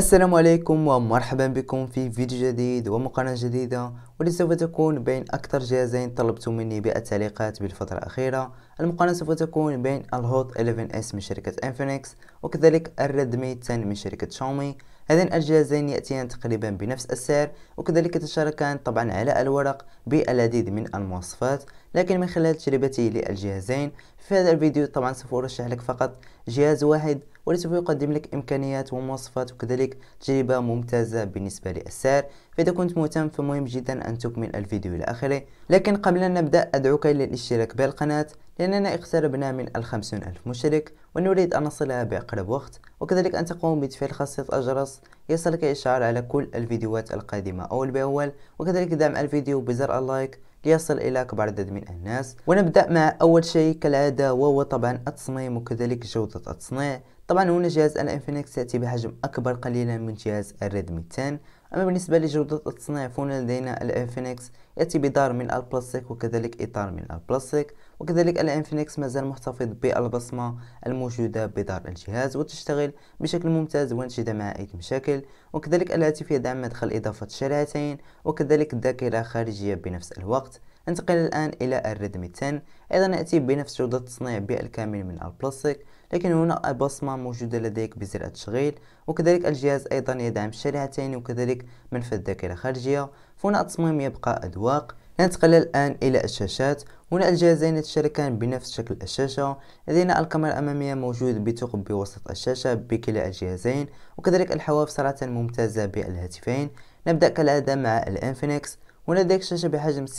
السلام عليكم ومرحبا بكم في فيديو جديد ومقارنة جديدة والتي سوف تكون بين أكثر جهازين طلبتم مني بالتعليقات بالفترة الأخيرة المقارنة سوف تكون بين الهوت 11S من شركة انفينكس وكذلك الريدمي 10 من شركة شاومي هذين الجهازين يأتيان تقريبا بنفس السعر وكذلك يتشاركان طبعا على الورق بالعديد من المواصفات لكن من خلال تجربتي للجهازين في هذا الفيديو طبعا سوف أرشح لك فقط جهاز واحد ولسوف سوف يقدم لك إمكانيات ومواصفات وكذلك تجربة ممتازة بالنسبة للسعر فإذا كنت مهتم فمهم جدا أن تكمل الفيديو إلى آخره لكن قبل أن نبدأ أدعوك إلى الاشتراك بالقناة لأننا اقتربنا من الخمسون ألف مشترك ونريد أن نصلها بأقرب وقت وكذلك أن تقوم بتفعيل خاصية الجرس يصلك إشعار على كل الفيديوهات القادمة أول بأول وكذلك دعم الفيديو بزر اللايك ليصل الى اكبر عدد من الناس ونبدأ مع أول شيء كالعادة وهو طبعا التصميم وكذلك جودة التصنيع طبعا هنا جهاز الانفينكس يأتي بحجم أكبر قليلا من جهاز الريدمي 10 أما بالنسبة لجودة التصنيع فهنا لدينا الانفينكس يأتي بدار من البلاستيك وكذلك إطار من البلاستيك وكذلك الانفينكس مازال محتفظ بالبصمة الموجودة بدار الجهاز وتشتغل بشكل ممتاز وانشد مع أي مشاكل وكذلك الهاتف يدعم مدخل إضافة شريحتين وكذلك ذاكرة خارجية بنفس الوقت ننتقل الآن إلى الريدمي 10 أيضا يأتي بنفس جودة التصنيع بالكامل من البلاستيك لكن هنا بصمة موجودة لديك بزر التشغيل وكذلك الجهاز أيضا يدعم شريحتين وكذلك منفذ ذاكرة خارجية فهنا التصميم يبقى أذواق ننتقل الآن إلى الشاشات هنا الجهازين يتشاركان بنفس شكل الشاشة لدينا الكاميرا الأمامية موجود بثقب بوسط الشاشة بكلا الجهازين وكذلك الحواف صراحة ممتازة بالهاتفين نبدأ كالعادة مع الانفينكس ولديك شاشة بحجم 6.78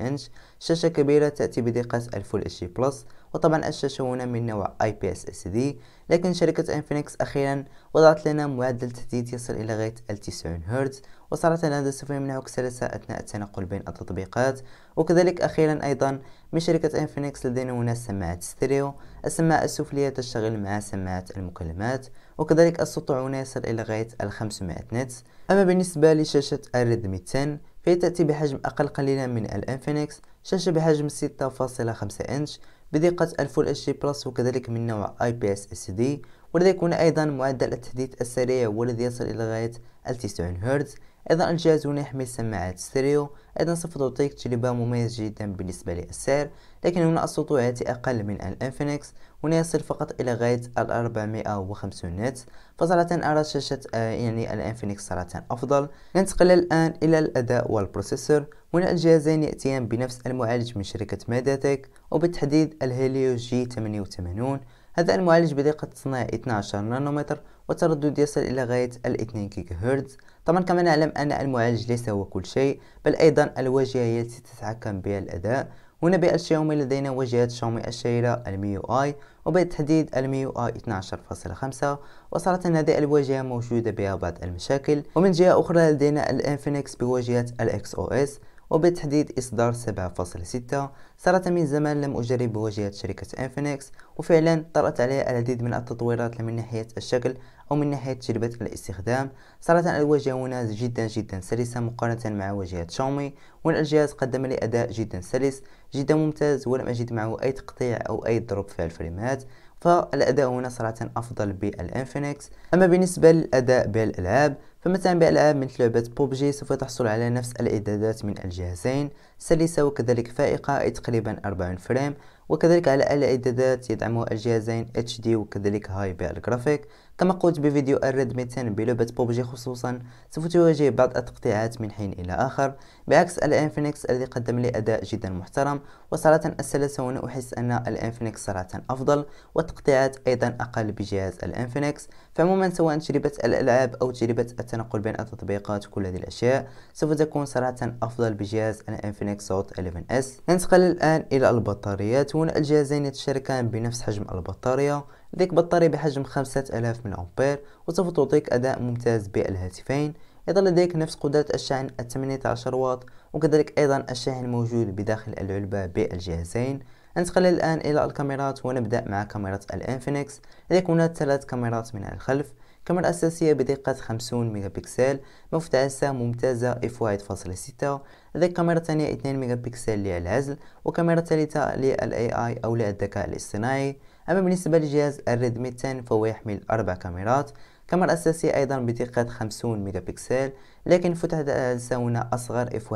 إنش شاشة كبيرة تأتي بدقة 1000 HD بلس وطبعا الشاشة هنا من نوع اي بي اس اس دي لكن شركة انفينكس أخيرا وضعت لنا معدل تحديد يصل إلى غاية 90 هرتز وصارت هذا سوف يمنعك سلسة أثناء التنقل بين التطبيقات وكذلك أخيرا أيضا من شركة انفينكس لدينا هنا سماعة ستيريو السماعة السفلية تشتغل مع سماعة المكالمات وكذلك السطوع هنا يصل إلى غاية ال 500 نتس أما بالنسبة لشاشة الريدمي 10 فهي تأتي بحجم أقل قليلا من الانفينكس شاشة بحجم 6.5 إنش بدقة 1000 بلس وكذلك من نوع IPS-SD والذي يكون أيضا معدل التحديث السريع والذي يصل إلى غاية 90 هرتز أيضا الجهاز هنا يحمل سماعات ستيريو أيضا سوف تعطيك تجربة مميزة جدا بالنسبة للسعر لكن هنا الصوت يأتي أقل من الإنفينكس هنا يصل فقط إلى غاية ال 450 نت فصراحة أرى شاشة آه، يعني الإنفينكس صراحة أفضل ننتقل الآن إلى الأداء والبروسيسور هنا الجهازين يأتيان بنفس المعالج من شركة ميداتك وبالتحديد الهيليو جي 88 هذا المعالج بدقة تصنيع 12 نانومتر وتردد يصل إلى غاية ال 2 جيجا هرتز طبعا كما نعلم أن المعالج ليس هو كل شيء بل أيضا الواجهة هي التي تتحكم بها الأداء هنا بالشاومي لدينا واجهة شاومي الشهيرة الميو اي وبالتحديد الميو اي 12.5 وصراحة هذه الواجهة موجودة بها بعض المشاكل ومن جهة أخرى لدينا الانفينكس بواجهة الاكس او اس وبالتحديد إصدار 7.6 صارت من زمان لم أجرب بواجهة شركة إنفينكس وفعلا طرأت عليها العديد من التطويرات من ناحية الشكل أو من ناحية تجربة الاستخدام صارت الواجهة هنا جدا جدا سلسة مقارنة مع واجهة شاومي والجهاز الجهاز قدم لي أداء جدا سلس جدا ممتاز ولم أجد معه أي تقطيع أو أي ضرب في الفريمات فالأداء هنا صراحة أفضل بالإنفينكس أما بالنسبة للأداء بالألعاب فمثلا بألعاب مثل لعبة بوبجي سوف تحصل على نفس الإعدادات من الجهازين سلسة وكذلك فائقة أي تقريبا 40 فريم وكذلك على إعدادات يدعمها الجهازين HD وكذلك هاي بالجرافيك كما قلت بفيديو الريد 200 بلعبة بوبجي خصوصا سوف تواجه بعض التقطيعات من حين إلى آخر بعكس الانفينكس الذي قدم لي أداء جدا محترم وصراحة السلسة هنا أحس أن الانفينكس صراحة أفضل والتقطيعات أيضا أقل بجهاز الانفينكس فعموما سواء تجربة الألعاب أو تجربة التنقل بين التطبيقات وكل هذه الأشياء سوف تكون صراحة أفضل بجهاز الانفينكس صوت 11S ننتقل الآن إلى البطاريات هنا الجهازين يتشاركان بنفس حجم البطارية لديك بطارية بحجم 5000 من أمبير وسوف تعطيك أداء ممتاز بالهاتفين أيضا لديك نفس قدرة الشحن 18 واط وكذلك أيضا الشاحن موجود بداخل العلبة بالجهازين ننتقل الآن إلى الكاميرات ونبدأ مع كاميرا الانفينكس لديك هنا ثلاث كاميرات من الخلف كاميرا أساسية بدقة 50 ميجا بكسل مفتعسة ممتازة اف 1.6 لديك كاميرا ثانية 2 ميجا بكسل للعزل وكاميرا ثالثة للاي اي او للذكاء الاصطناعي أما بالنسبة لجهاز الريدمي 10 فهو يحمل أربع كاميرات كاميرا أساسية أيضا بدقة 50 ميجا بكسل لكن فتحة العدسة هنا أصغر اف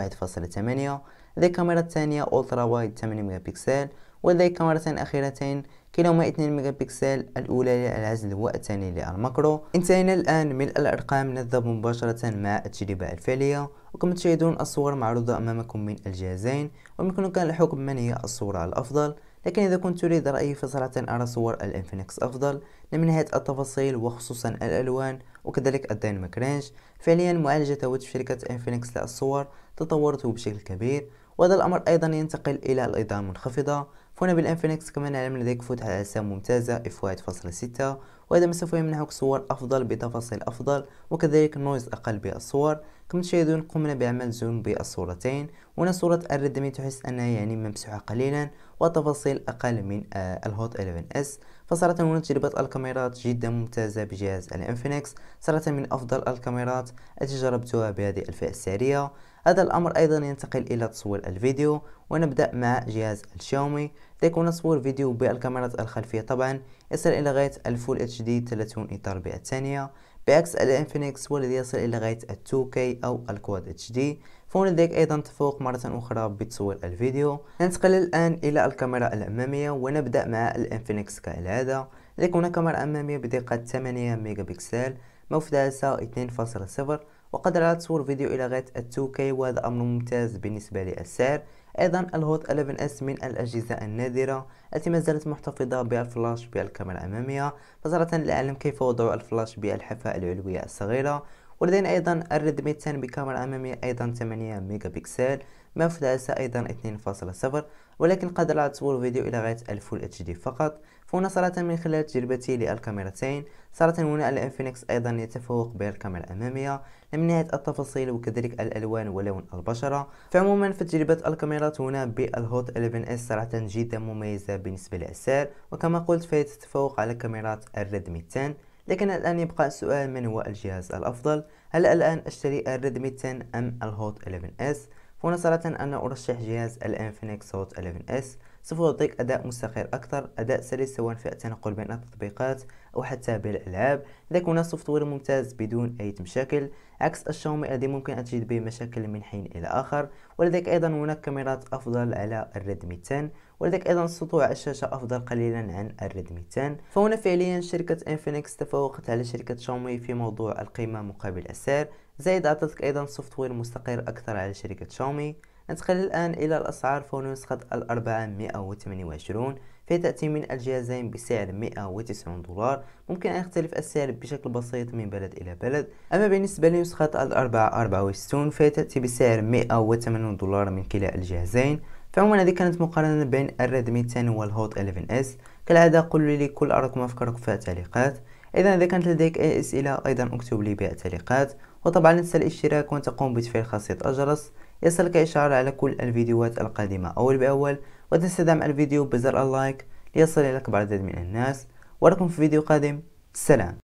1.8 لديك كاميرا ثانية اولترا وايد 8 ميجا بكسل ولديك كاميرتين أخيرتين هما 2 ميجا بكسل الاولى للعزل والثاني للماكرو انتهينا الان من الارقام نذهب مباشرة مع التجربة الفعلية وكما تشاهدون الصور معروضة امامكم من الجهازين ويمكنك الحكم من هي الصورة الافضل لكن إذا كنت تريد رأيي فصراحة أرى صور الإنفينكس أفضل من ناحية التفاصيل وخصوصا الألوان وكذلك الدايناميك رينج فعليا معالجة هواتف شركة إنفينكس للصور تطورت بشكل كبير وهذا الأمر أيضا ينتقل إلى الإضاءة المنخفضة فهنا بالانفينكس كمان نعلم لديك فوت على أجسام ممتازة اف واحد فاصلة ستة وهذا ما سوف يمنحك صور أفضل بتفاصيل أفضل وكذلك نويز أقل بالصور كما تشاهدون قمنا بعمل زوم بالصورتين هنا صورة الريدمي تحس أنها يعني ممسوحة قليلا وتفاصيل أقل من آه، الهوت 11 اس فصارت هنا تجربة الكاميرات جدا ممتازة بجهاز الانفينكس صارت من أفضل الكاميرات التي جربتها بهذه الفئة السعرية هذا الأمر أيضا ينتقل إلى تصوير الفيديو ونبدأ مع جهاز الشاومي ليكون تصوير فيديو بالكاميرات الخلفية طبعا يصل إلى غاية الفول اتش دي 30 إطار بالثانية بعكس الانفينكس والذي يصل إلى غاية ال 2K أو الكواد اتش دي فهنالك أيضا تفوق مرة أخرى بتصوير الفيديو ننتقل الآن إلى الكاميرا الأمامية ونبدأ مع الانفينكس كالعادة لديك هنا كاميرا أمامية بدقة 8 ميجا بكسل موفدها 2.0 وقد لا تصور فيديو إلى غاية 2K وهذا أمر ممتاز بالنسبة للسعر أيضا الهوت 11S من الأجهزة النادرة التي ما زالت محتفظة بالفلاش بالكاميرا الأمامية نظرة اعلم كيف وضعوا الفلاش بالحافة العلوية الصغيرة ولدينا أيضا الريدمي 10 بكاميرا أمامية أيضا 8 ميجا بكسل ما فلاسة أيضا 2.0 ولكن قادر على تصوير فيديو إلى غاية الفول اتش دي فقط فهنا صراحة من خلال تجربتي للكاميرتين صراحة هنا الانفينكس أيضا يتفوق بالكاميرا الأمامية من ناحية التفاصيل وكذلك الألوان ولون البشرة فعموما فتجربة الكاميرات هنا بالهوت 11 اس صراحة جدا مميزة بالنسبة للسعر وكما قلت فهي تتفوق على كاميرات الريدمي 10 لكن الآن يبقى السؤال من هو الجهاز الأفضل؟ هل الآن أشتري الريدمي 10 أم الهوت 11S؟ هنا صراحة أنا أرشح جهاز الانفينكس صوت 11S سوف يعطيك أداء مستقر أكثر أداء سلس سواء في التنقل بين التطبيقات أو حتى بالألعاب لذلك هنا سوفتوير ممتاز بدون أي مشاكل عكس الشاومي الذي ممكن أن تجد به مشاكل من حين إلى آخر ولديك أيضا هناك كاميرات أفضل على الريدمي 10 ولديك أيضا سطوع الشاشة أفضل قليلا عن الريدمي 10 فهنا فعليا شركة انفينيكس تفوقت على شركة شاومي في موضوع القيمة مقابل السعر زائد عطتك أيضا سوفت وير مستقر أكثر على شركة شاومي ننتقل الآن إلى الأسعار فور نسخة الأربعة 128 فهي تأتي من الجهازين بسعر 190 دولار ممكن أن يختلف السعر بشكل بسيط من بلد إلى بلد أما بالنسبة لنسخة الأربعة 464 فهي تأتي بسعر 180 دولار من كلا الجهازين فعموما هذه كانت مقارنة بين الريدمي 10 والهوت 11 اس كالعادة قولوا لي كل ارقام افكاركم في التعليقات اذا اذا كانت لديك اي اسئله ايضا اكتب لي بالتعليقات وطبعا لا تنسى الاشتراك وان تقوم بتفعيل خاصيه الجرس يصلك اشعار على كل الفيديوهات القادمه اول باول وتنسى دعم الفيديو بزر اللايك ليصل اليك بعدد من الناس وراكم في فيديو قادم سلام